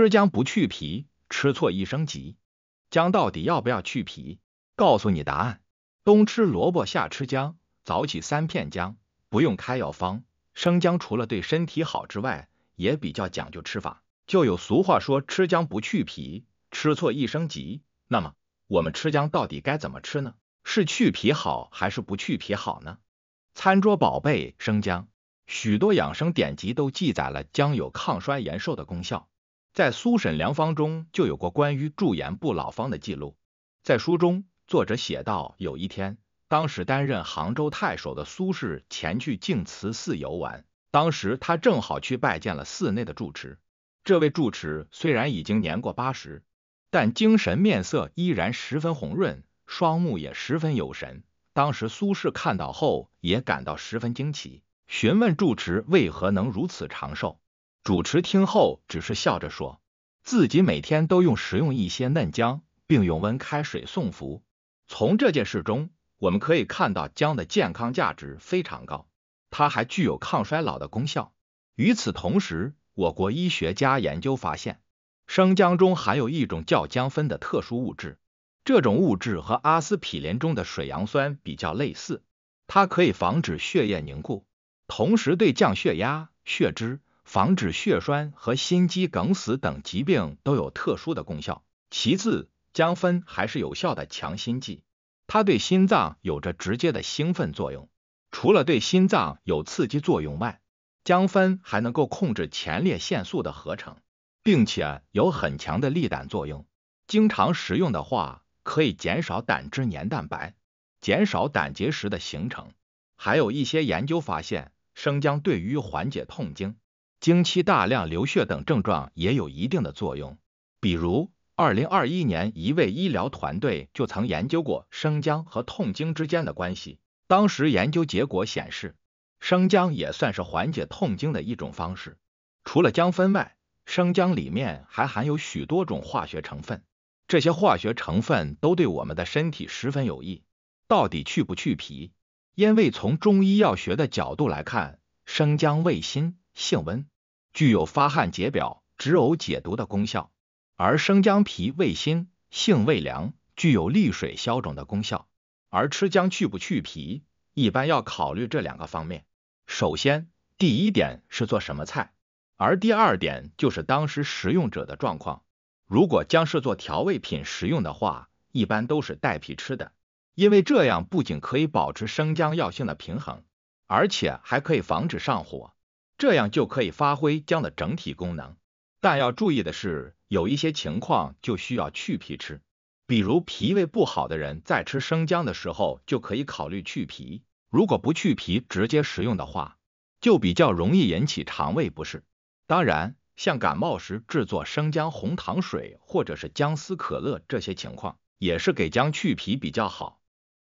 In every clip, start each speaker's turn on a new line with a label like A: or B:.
A: 吃姜不去皮，吃错一生级。姜到底要不要去皮？告诉你答案。冬吃萝卜夏吃姜，早起三片姜，不用开药方。生姜除了对身体好之外，也比较讲究吃法。就有俗话说，吃姜不去皮，吃错一生级。那么我们吃姜到底该怎么吃呢？是去皮好还是不去皮好呢？餐桌宝贝生姜，许多养生典籍都记载了姜有抗衰延寿的功效。在《苏沈良方》中就有过关于驻颜不老方的记录。在书中，作者写道：有一天，当时担任杭州太守的苏轼前去净慈寺游玩，当时他正好去拜见了寺内的住持。这位住持虽然已经年过八十，但精神面色依然十分红润，双目也十分有神。当时苏轼看到后也感到十分惊奇，询问住持为何能如此长寿。主持听后只是笑着说：“自己每天都用食用一些嫩姜，并用温开水送服。”从这件事中，我们可以看到姜的健康价值非常高，它还具有抗衰老的功效。与此同时，我国医学家研究发现，生姜中含有一种叫姜酚的特殊物质，这种物质和阿司匹林中的水杨酸比较类似，它可以防止血液凝固，同时对降血压、血脂。防止血栓和心肌梗死等疾病都有特殊的功效。其次，姜酚还是有效的强心剂，它对心脏有着直接的兴奋作用。除了对心脏有刺激作用外，姜酚还能够控制前列腺素的合成，并且有很强的利胆作用。经常食用的话，可以减少胆汁黏蛋白，减少胆结石的形成。还有一些研究发现，生姜对于缓解痛经。经期大量流血等症状也有一定的作用，比如，二零二一年一位医疗团队就曾研究过生姜和痛经之间的关系。当时研究结果显示，生姜也算是缓解痛经的一种方式。除了姜酚外，生姜里面还含有许多种化学成分，这些化学成分都对我们的身体十分有益。到底去不去皮？因为从中医药学的角度来看，生姜味辛。性温，具有发汗解表、止呕解毒的功效；而生姜皮味辛，性味凉，具有利水消肿的功效。而吃姜去不去皮，一般要考虑这两个方面。首先，第一点是做什么菜；而第二点就是当时食用者的状况。如果姜是做调味品食用的话，一般都是带皮吃的，因为这样不仅可以保持生姜药性的平衡，而且还可以防止上火。这样就可以发挥姜的整体功能，但要注意的是，有一些情况就需要去皮吃，比如脾胃不好的人，在吃生姜的时候就可以考虑去皮。如果不去皮直接食用的话，就比较容易引起肠胃不适。当然，像感冒时制作生姜红糖水或者是姜丝可乐这些情况，也是给姜去皮比较好。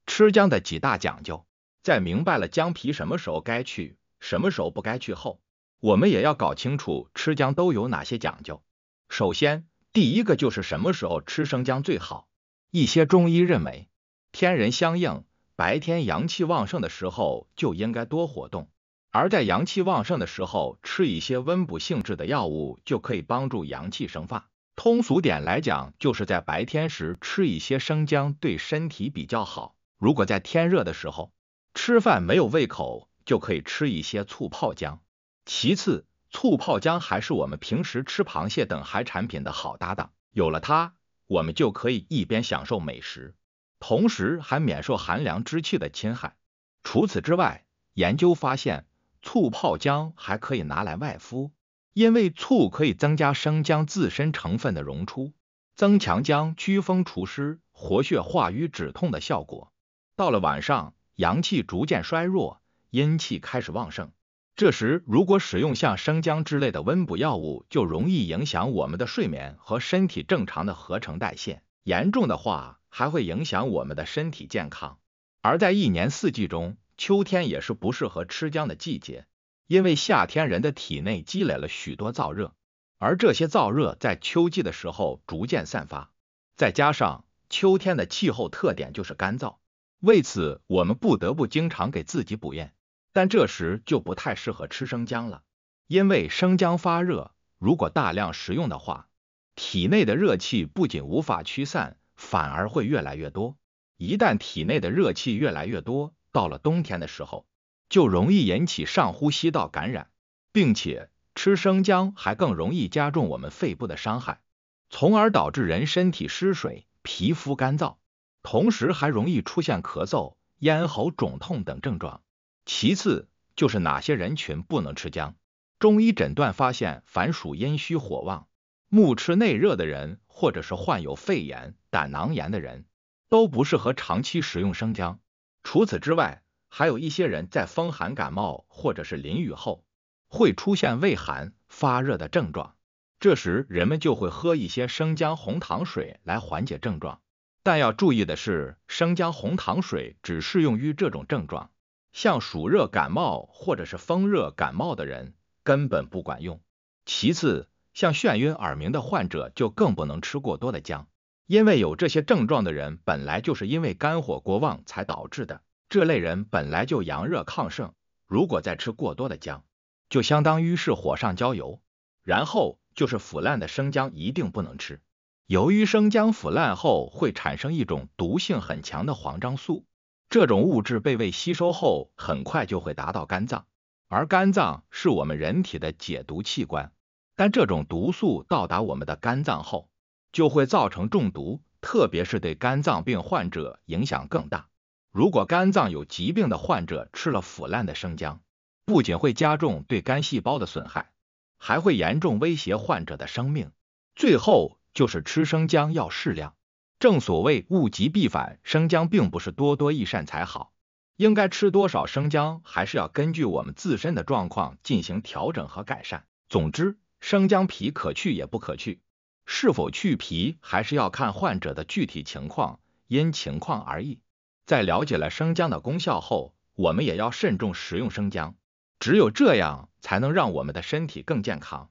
A: 吃姜的几大讲究，在明白了姜皮什么时候该去。什么时候不该去后，我们也要搞清楚吃姜都有哪些讲究。首先，第一个就是什么时候吃生姜最好。一些中医认为，天人相应，白天阳气旺盛的时候就应该多活动，而在阳气旺盛的时候吃一些温补性质的药物，就可以帮助阳气生发。通俗点来讲，就是在白天时吃一些生姜对身体比较好。如果在天热的时候，吃饭没有胃口。就可以吃一些醋泡姜。其次，醋泡姜还是我们平时吃螃蟹等海产品的好搭档。有了它，我们就可以一边享受美食，同时还免受寒凉之气的侵害。除此之外，研究发现，醋泡姜还可以拿来外敷，因为醋可以增加生姜自身成分的溶出，增强姜祛风除湿、活血化瘀、止痛的效果。到了晚上，阳气逐渐衰弱。阴气开始旺盛，这时如果使用像生姜之类的温补药物，就容易影响我们的睡眠和身体正常的合成代谢，严重的话还会影响我们的身体健康。而在一年四季中，秋天也是不适合吃姜的季节，因为夏天人的体内积累了许多燥热，而这些燥热在秋季的时候逐渐散发，再加上秋天的气候特点就是干燥，为此我们不得不经常给自己补液。但这时就不太适合吃生姜了，因为生姜发热，如果大量食用的话，体内的热气不仅无法驱散，反而会越来越多。一旦体内的热气越来越多，到了冬天的时候，就容易引起上呼吸道感染，并且吃生姜还更容易加重我们肺部的伤害，从而导致人身体失水、皮肤干燥，同时还容易出现咳嗽、咽喉肿痛等症状。其次就是哪些人群不能吃姜？中医诊断发现，凡属阴虚火旺、目赤内热的人，或者是患有肺炎、胆囊炎的人，都不适合长期食用生姜。除此之外，还有一些人在风寒感冒或者是淋雨后，会出现胃寒发热的症状，这时人们就会喝一些生姜红糖水来缓解症状。但要注意的是，生姜红糖水只适用于这种症状。像暑热感冒或者是风热感冒的人根本不管用。其次，像眩晕耳鸣的患者就更不能吃过多的姜，因为有这些症状的人本来就是因为肝火过旺才导致的。这类人本来就阳热亢盛，如果再吃过多的姜，就相当于是火上浇油。然后就是腐烂的生姜一定不能吃，由于生姜腐烂后会产生一种毒性很强的黄樟素。这种物质被胃吸收后，很快就会达到肝脏，而肝脏是我们人体的解毒器官。但这种毒素到达我们的肝脏后，就会造成中毒，特别是对肝脏病患者影响更大。如果肝脏有疾病的患者吃了腐烂的生姜，不仅会加重对肝细胞的损害，还会严重威胁患者的生命。最后就是吃生姜要适量。正所谓物极必反，生姜并不是多多益善才好，应该吃多少生姜还是要根据我们自身的状况进行调整和改善。总之，生姜皮可去也不可去，是否去皮还是要看患者的具体情况，因情况而异。在了解了生姜的功效后，我们也要慎重食用生姜，只有这样才能让我们的身体更健康。